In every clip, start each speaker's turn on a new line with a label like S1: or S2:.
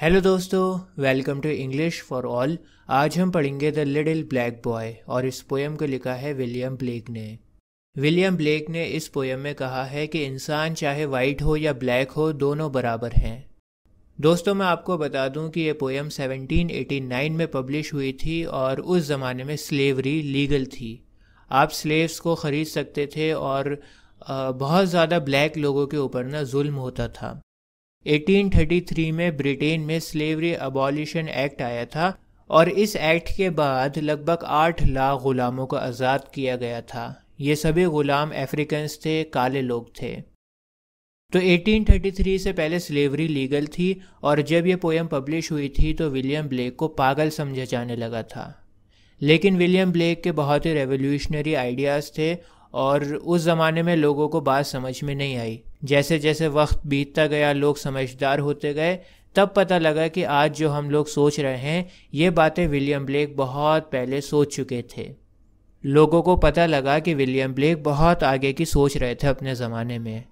S1: Hello दोस्तों welcome to English for all आज हम पढ़ेंगे द लिटिल ब्लैक बॉय और इस पोएम को लिखा है विलियम ब्लेक ने विलियम ब्लेक ने इस पोएम में कहा है कि इंसान चाहे वाइट हो या ब्लैक हो दोनों बराबर हैं दोस्तों मैं आपको बता दूं कि ये पोएम 1789 में पब्लिश हुई थी और उस ज़माने में स्लेवरी लीगल थी आप स्लेव्स को ख़रीद सकते थे और बहुत ज़्यादा ब्लैक लोगों के ऊपर ना जुल्म होता था 1833 में ब्रिटेन में स्लेवरी अबॉलिशन एक्ट आया था और इस एक्ट के बाद लगभग आठ लाख गुलामों को आज़ाद किया गया था ये सभी गुलाम अफ्रीकन्स थे काले लोग थे तो 1833 से पहले स्लेवरी लीगल थी और जब यह पोएम पब्लिश हुई थी तो विलियम ब्लेक को पागल समझा जाने लगा था लेकिन विलियम ब्लेक के बहुत ही रेवोल्यूशनरी आइडियाज़ थे और उस ज़माने में लोगों को बात समझ में नहीं आई जैसे जैसे वक्त बीतता गया लोग समझदार होते गए तब पता लगा कि आज जो हम लोग सोच रहे हैं ये बातें विलियम ब्लेक बहुत पहले सोच चुके थे लोगों को पता लगा कि विलियम ब्लेक बहुत आगे की सोच रहे थे अपने ज़माने में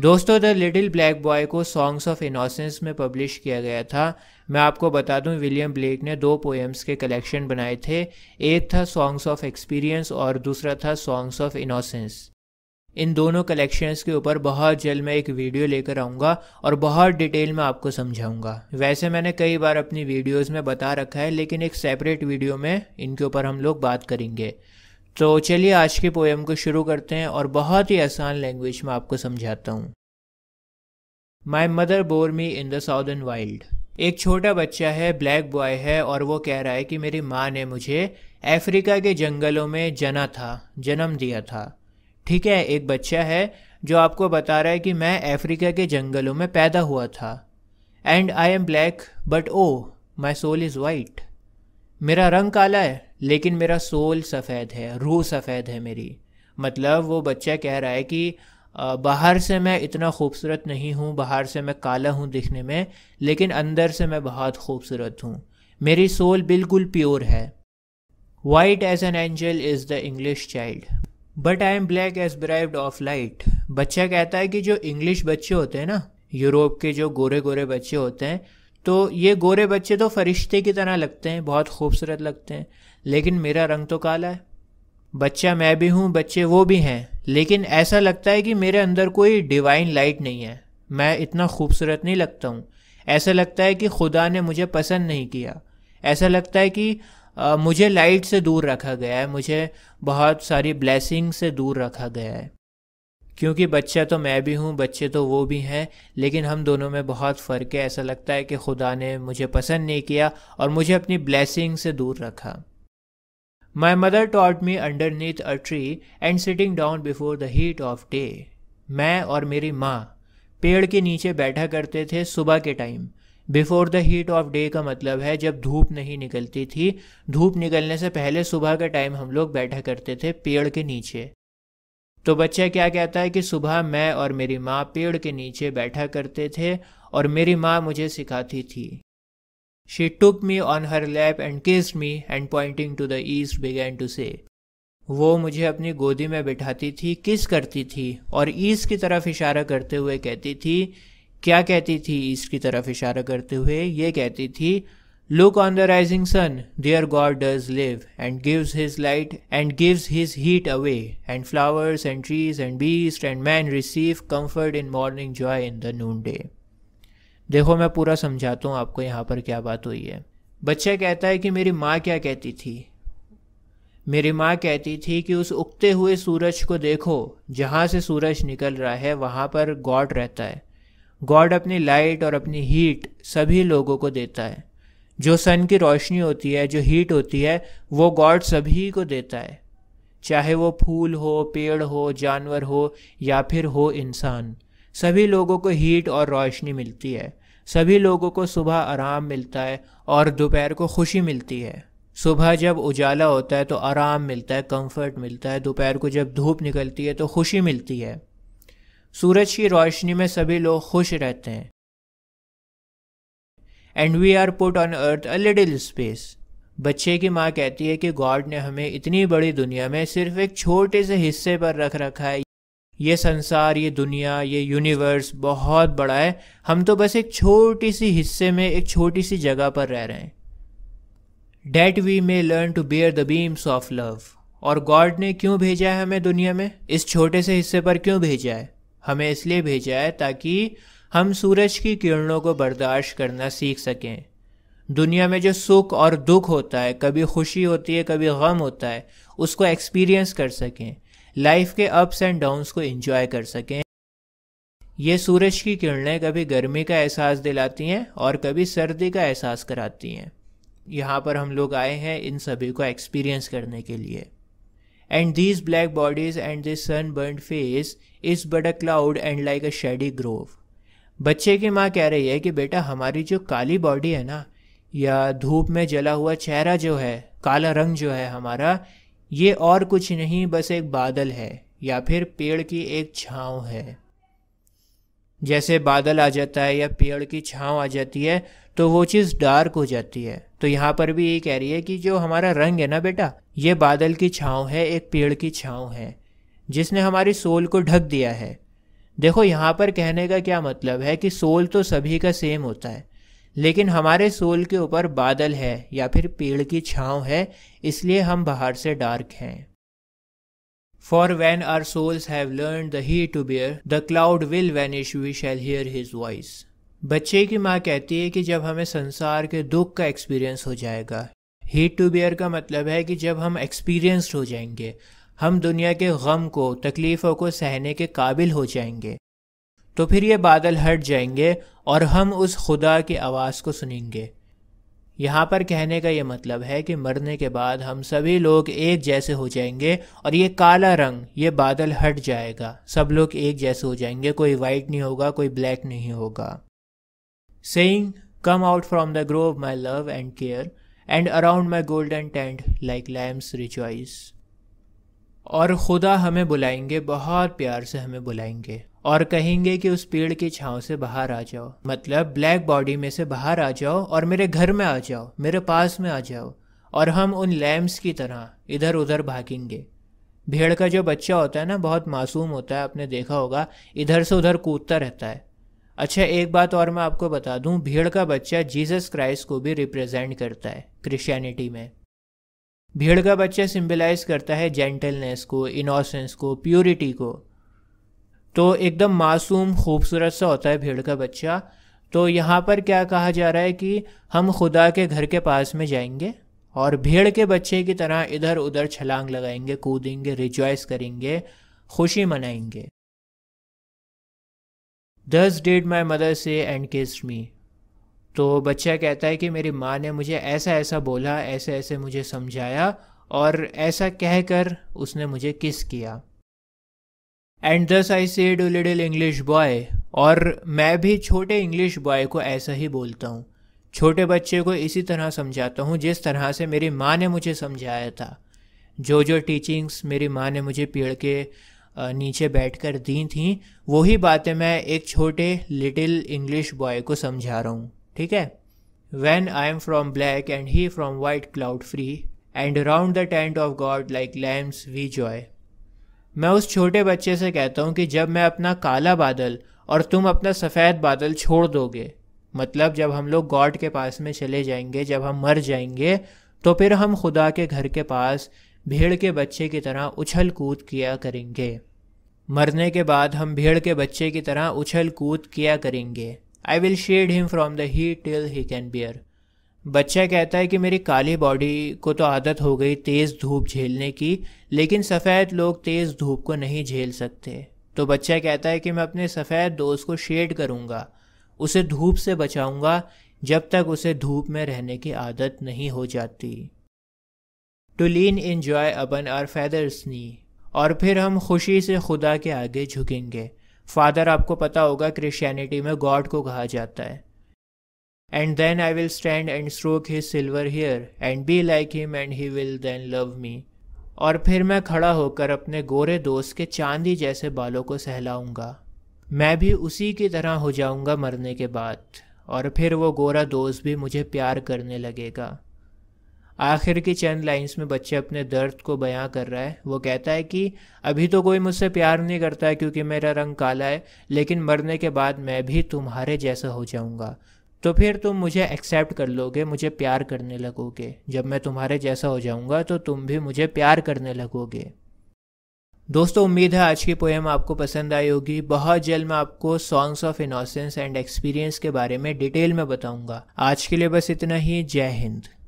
S1: दोस्तों द लिटिल ब्लैक बॉय को सॉन्ग्स ऑफ इनोसेंस में पब्लिश किया गया था मैं आपको बता दूं विलियम ब्लेक ने दो पोएम्स के कलेक्शन बनाए थे एक था सॉन्ग्स ऑफ एक्सपीरियंस और दूसरा था सॉन्ग्स ऑफ इनोसेंस इन दोनों कलेक्शंस के ऊपर बहुत जल्द मैं एक वीडियो लेकर आऊँगा और बहुत डिटेल में आपको समझाऊंगा वैसे मैंने कई बार अपनी वीडियोस में बता रखा है लेकिन एक सेपरेट वीडियो में इनके ऊपर हम लोग बात करेंगे तो चलिए आज के पोएम को शुरू करते हैं और बहुत ही आसान लैंग्वेज में आपको समझाता हूँ my mother bore me in the southern wild एक छोटा बच्चा है ब्लैक बॉय है और वो कह रहा है कि मेरी माँ ने मुझे अफ्रीका के जंगलों में जना था जन्म दिया था ठीक है एक बच्चा है जो आपको बता रहा है कि मैं अफ्रीका के जंगलों में पैदा हुआ था and I am black but O my soul is white मेरा रंग काला है लेकिन मेरा सोल सफ़ेद है रूह सफ़ेद है मेरी मतलब वो बच्चा कह रहा है कि बाहर से मैं इतना खूबसूरत नहीं हूँ बाहर से मैं काला हूँ दिखने में लेकिन अंदर से मैं बहुत खूबसूरत हूँ मेरी सोल बिल्कुल प्योर है white as an angel is the English child but I am black as bereaved of light बच्चा कहता है कि जो इंग्लिश बच्चे होते हैं ना यूरोप के जो गोरे गोरे बच्चे होते हैं तो ये गोरे बच्चे तो फरिश्ते की तरह लगते हैं बहुत खूबसूरत लगते हैं लेकिन मेरा रंग तो काला है बच्चा मैं भी हूँ बच्चे वो भी हैं लेकिन ऐसा लगता है कि मेरे अंदर कोई डिवाइन लाइट नहीं है मैं इतना खूबसूरत नहीं लगता हूँ ऐसा लगता है कि खुदा ने मुझे पसंद नहीं किया ऐसा लगता है कि मुझे लाइट से दूर रखा गया है मुझे बहुत सारी ब्लेसिंग से दूर रखा गया है क्योंकि बच्चा तो मैं भी हूँ बच्चे तो वो भी हैं लेकिन हम दोनों में बहुत फ़र्क है ऐसा लगता है कि खुदा ने मुझे पसंद नहीं किया और मुझे अपनी ब्लेसिंग से दूर रखा my mother taught me neath a tree and sitting down before the heat of day मैं और मेरी माँ पेड़ के नीचे बैठा करते थे सुबह के time before the heat of day का मतलब है जब धूप नहीं निकलती थी धूप निकलने से पहले सुबह का टाइम हम लोग बैठा करते थे पेड़ के नीचे तो बच्चा क्या कहता है कि सुबह मैं और मेरी माँ पेड़ के नीचे बैठा करते थे और मेरी माँ मुझे सिखाती थी she took me on her lap and kiss me and pointing to the east began to say वो मुझे अपनी गोदी में बिठाती थी किस करती थी और ईस्ट की तरफ इशारा करते हुए कहती थी क्या कहती थी ईस्ट की तरफ इशारा करते हुए ये कहती थी look on the rising sun there God does live and gives his light and gives his heat away and flowers and trees and beast and man receive comfort in morning joy in the noon day देखो मैं पूरा समझाता हूँ आपको यहाँ पर क्या बात हुई है बच्चा कहता है कि मेरी माँ क्या कहती थी मेरी माँ कहती थी कि उस उगते हुए सूरज को देखो जहाँ से सूरज निकल रहा है वहाँ पर गॉड रहता है गॉड अपनी लाइट और अपनी हीट सभी लोगों को देता है जो सन की रोशनी होती है जो हीट होती है वो गॉड सभी को देता है चाहे वो फूल हो पेड़ हो जानवर हो या फिर हो इंसान सभी लोगों को हीट और रोशनी मिलती है सभी लोगों को सुबह आराम मिलता है और दोपहर को खुशी मिलती है सुबह जब उजाला होता है तो आराम मिलता है कंफर्ट मिलता है दोपहर को जब धूप निकलती है तो खुशी मिलती है सूरज की रोशनी में सभी लोग खुश रहते हैं and we are put on earth a little space बच्चे की माँ कहती है कि गॉड ने हमें इतनी बड़ी दुनिया में सिर्फ एक छोटे से हिस्से पर रख रखा है ये संसार ये दुनिया ये यूनिवर्स बहुत बड़ा है हम तो बस एक छोटी सी हिस्से में एक छोटी सी जगह पर रह रहे हैं that we may learn to bear the beams of love और गॉड ने क्यों भेजा है हमें दुनिया में इस छोटे से हिस्से पर क्यों भेजा है हमें इसलिए भेजा है ताकि हम सूरज की किरणों को बर्दाश्त करना सीख सकें दुनिया में जो सुख और दुख होता है कभी खुशी होती है कभी गम होता है उसको एक्सपीरियंस कर सकें लाइफ के अप्स एंड डाउन्स को इंजॉय कर सकें ये सूरज की किरणें कभी गर्मी का एहसास दिलाती हैं और कभी सर्दी का एहसास कराती हैं यहाँ पर हम लोग आए हैं इन सभी को एक्सपीरियंस करने के लिए And these black bodies and this sunburned face is but a cloud and like a shady grove. बच्चे की माँ कह रही है कि बेटा हमारी जो काली बॉडी है ना या धूप में जला हुआ चेहरा जो है काला रंग जो है हमारा ये और कुछ नहीं बस एक बादल है या फिर पेड़ की एक छाँव है जैसे बादल आ जाता है या पेड़ की छांव आ जाती है तो वो चीज़ डार्क हो जाती है तो यहाँ पर भी ये कह रही है कि जो हमारा रंग है ना बेटा ये बादल की छाँव है एक पेड़ की छाँव है जिसने हमारी सोल को ढक दिया है देखो यहाँ पर कहने का क्या मतलब है कि सोल तो सभी का सेम होता है लेकिन हमारे सोल के ऊपर बादल है या फिर पेड़ की छाँव है इसलिए हम बाहर से डार्क हैं For when our souls have learned the heat to bear, the cloud will vanish, we shall hear his voice. बच्चे की माँ कहती है कि जब हमें संसार के दुख का एक्सपीरियंस हो जाएगा हीट टू बियर का मतलब है कि जब हम एक्सपीरियंस्ड हो जाएंगे हम दुनिया के गम को तकलीफ़ों को सहने के काबिल हो जाएंगे तो फिर ये बादल हट जाएंगे और हम उस खुदा की आवाज़ को सुनेंगे यहाँ पर कहने का ये मतलब है कि मरने के बाद हम सभी लोग एक जैसे हो जाएंगे और ये काला रंग ये बादल हट जाएगा सब लोग एक जैसे हो जाएंगे कोई वाइट नहीं होगा कोई ब्लैक नहीं होगा saying come out from the grove of my love and care and around my golden tent like lambs rejoice और खुदा हमें बुलाएंगे बहुत प्यार से हमें बुलाएंगे और कहेंगे कि उस पेड़ के छांव से बाहर आ जाओ मतलब ब्लैक बॉडी में से बाहर आ जाओ और मेरे घर में आ जाओ मेरे पास में आ जाओ और हम उन लैम्स की तरह इधर उधर भागेंगे भेड़ का जो बच्चा होता है ना बहुत मासूम होता है आपने देखा होगा इधर से उधर कूदता रहता है अच्छा एक बात और मैं आपको बता दूं भीड़ का बच्चा जीसस क्राइस्ट को भी रिप्रेजेंट करता है क्रिश्चियनिटी में भीड़ का बच्चा सिंबलाइज करता है जेंटलनेस को इनोसेंस को प्योरिटी को तो एकदम मासूम खूबसूरत सा होता है भेड़ का बच्चा तो यहाँ पर क्या कहा जा रहा है कि हम खुदा के घर के पास में जाएंगे और भेड़ के बच्चे की तरह इधर उधर छलांग लगाएंगे कूदेंगे रिजॉइस करेंगे खुशी मनाएंगे thus did my mother say and kiss me तो बच्चा कहता है कि मेरी माँ ने मुझे ऐसा ऐसा बोला ऐसे ऐसे मुझे समझाया और ऐसा कहकर उसने मुझे किस किया and thus I said little English boy और मैं भी छोटे इंग्लिश बॉय को ऐसा ही बोलता हूँ छोटे बच्चे को इसी तरह समझाता हूँ जिस तरह से मेरी माँ ने मुझे समझाया था जो जो टीचिंग्स मेरी माँ ने मुझे पेड़ के नीचे बैठ कर दी थी वही बातें मैं एक छोटे लिटिल इंग्लिश बॉय को समझा रहा हूँ ठीक है when I am from black and he from white cloud free and around the tent of God like lambs we joy मैं उस छोटे बच्चे से कहता हूँ कि जब मैं अपना काला बादल और तुम अपना सफ़ेद बादल छोड़ दोगे मतलब जब हम लोग गॉड के पास में चले जाएंगे जब हम मर जाएंगे तो फिर हम खुदा के घर के पास भेड़ के बच्चे की तरह उछल कूद किया करेंगे मरने के बाद हम भेड़ के बच्चे की तरह उछल कूद किया करेंगे I will shade him from the heat till he can bear बच्चा कहता है कि मेरी काली बॉडी को तो आदत हो गई तेज़ धूप झेलने की लेकिन सफ़ेद लोग तेज़ धूप को नहीं झेल सकते तो बच्चा कहता है कि मैं अपने सफ़ेद दोस्त को शेड करूँगा उसे धूप से बचाऊँगा जब तक उसे धूप में रहने की आदत नहीं हो जाती to lean in joy upon our father's knee और फिर हम खुशी से खुदा के आगे झुकेंगे फादर आपको पता होगा क्रिश्चियनिटी में गॉड को कहा जाता है and then I will stand and stroke his silver hair and be like him and he will then love me और फिर मैं खड़ा होकर अपने गोरे दोस्त के चांदी जैसे बालों को सहलाऊंगा मैं भी उसी की तरह हो जाऊंगा मरने के बाद और फिर वो गोरा दोस्त भी मुझे प्यार करने लगेगा आखिर की चंद लाइंस में बच्चे अपने दर्द को बयां कर रहा है वो कहता है कि अभी तो कोई मुझसे प्यार नहीं करता है क्योंकि मेरा रंग काला है लेकिन मरने के बाद मैं भी तुम्हारे जैसा हो जाऊंगा तो फिर तुम मुझे एक्सेप्ट कर लोगे मुझे प्यार करने लगोगे जब मैं तुम्हारे जैसा हो जाऊंगा तो तुम भी मुझे प्यार करने लगोगे दोस्तों उम्मीद है आज की पोएम आपको पसंद आई होगी बहुत जल्द मैं आपको songs of innocence and experience के बारे में डिटेल में बताऊंगा आज के लिए बस इतना ही जय हिंद